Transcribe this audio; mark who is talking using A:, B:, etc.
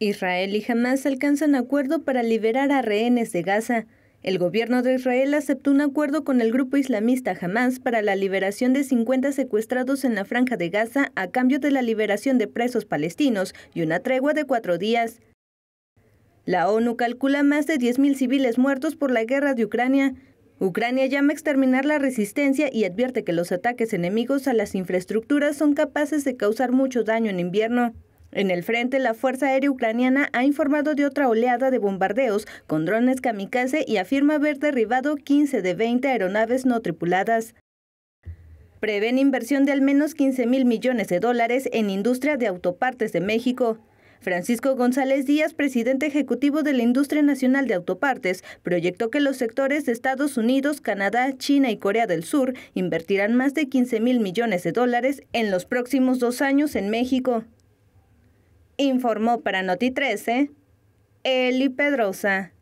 A: Israel y Hamas alcanzan acuerdo para liberar a rehenes de Gaza. El gobierno de Israel aceptó un acuerdo con el grupo islamista Hamas para la liberación de 50 secuestrados en la franja de Gaza a cambio de la liberación de presos palestinos y una tregua de cuatro días. La ONU calcula más de 10.000 civiles muertos por la guerra de Ucrania. Ucrania llama a exterminar la resistencia y advierte que los ataques enemigos a las infraestructuras son capaces de causar mucho daño en invierno. En el frente, la Fuerza Aérea Ucraniana ha informado de otra oleada de bombardeos con drones kamikaze y afirma haber derribado 15 de 20 aeronaves no tripuladas. Prevén inversión de al menos 15 mil millones de dólares en industria de autopartes de México. Francisco González Díaz, presidente ejecutivo de la Industria Nacional de Autopartes, proyectó que los sectores de Estados Unidos, Canadá, China y Corea del Sur invertirán más de 15 mil millones de dólares en los próximos dos años en México. Informó para Noti 13 Eli Pedrosa.